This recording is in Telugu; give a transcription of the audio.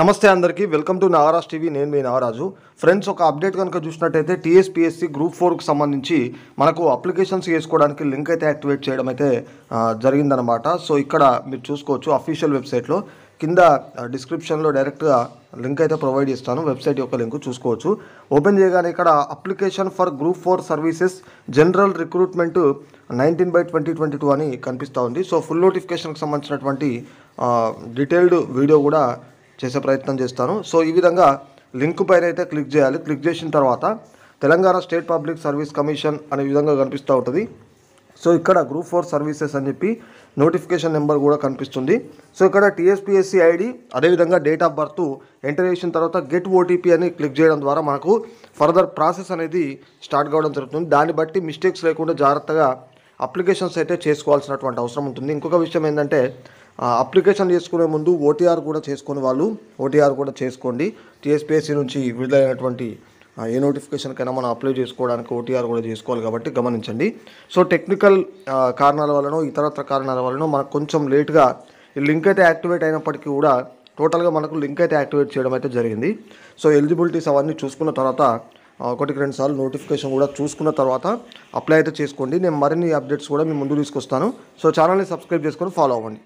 నమస్తే అందరికీ వెల్కమ్ టు నాగరాజ్ టీవీ నేను మీ నాగరాజు ఫ్రెండ్స్ ఒక అప్డేట్ కనుక చూసినట్టయితే టీఎస్పీఎస్సీ గ్రూప్ ఫోర్కి సంబంధించి మనకు అప్లికేషన్స్ చేసుకోవడానికి లింక్ అయితే యాక్టివేట్ చేయడం అయితే జరిగిందనమాట సో ఇక్కడ మీరు చూసుకోవచ్చు అఫీషియల్ వెబ్సైట్లో కింద డిస్క్రిప్షన్లో డైరెక్ట్గా లింక్ అయితే ప్రొవైడ్ చేస్తాను వెబ్సైట్ యొక్క లింక్ చూసుకోవచ్చు ఓపెన్ చేయగానే ఇక్కడ application for group four services general recruitment nineteen by twenty twenty two అని కనిపిస్తూ ఉంది సో ఫుల్ నోటిఫికేషన్కి సంబంధించినటువంటి డీటెయిల్డ్ వీడియో కూడా చేసే ప్రయత్నం చేస్తాను సో ఈ విధంగా లింక్ పైన అయితే క్లిక్ చేయాలి క్లిక్ చేసిన తర్వాత Telangana state public service commission అనే విధంగా కనిపిస్తూ ఉంటుంది సో ఇక్కడ గ్రూప్ ఫోర్ సర్వీసెస్ అని చెప్పి నోటిఫికేషన్ నెంబర్ కూడా కనిపిస్తుంది సో ఇక్కడ టీఎస్పీఎస్సీ ఐడి అదేవిధంగా డేట్ ఆఫ్ బర్త్ ఎంటర్ చేసిన తర్వాత గెట్ ఓటీపీ అని క్లిక్ చేయడం ద్వారా మనకు ఫర్దర్ ప్రాసెస్ అనేది స్టార్ట్ కావడం జరుగుతుంది దాన్ని బట్టి మిస్టేక్స్ లేకుండా జాగ్రత్తగా అప్లికేషన్స్ అయితే చేసుకోవాల్సినటువంటి అవసరం ఉంటుంది ఇంకొక విషయం ఏంటంటే అప్లికేషన్ చేసుకునే ముందు ఓటీఆర్ కూడా చేసుకుని వాళ్ళు ఓటీఆర్ కూడా చేసుకోండి టీఎస్పీఎస్సీ నుంచి విడుదలైనటువంటి ఏ నోటిఫికేషన్కైనా మనం అప్లై చేసుకోవడానికి ఓటీఆర్ కూడా చేసుకోవాలి కాబట్టి గమనించండి సో టెక్నికల్ కారణాల వలన ఇతరత్ర కారణాల వలన మనకు కొంచెం లేట్గా ఈ లింక్ అయితే యాక్టివేట్ అయినప్పటికీ కూడా టోటల్గా మనకు లింక్ అయితే యాక్టివేట్ చేయడం అయితే జరిగింది సో ఎలిజిబిలిటీస్ అవన్నీ చూసుకున్న తర్వాత ఒకటికి రెండు సార్లు నోటిఫికేషన్ కూడా చూసుకున్న తర్వాత అప్లై అయితే చేసుకోండి నేను మరిన్ని అప్డేట్స్ కూడా మీ ముందు తీసుకొస్తాను సో ఛానల్ని సబ్స్క్రైబ్ చేసుకొని ఫాలో అవ్వండి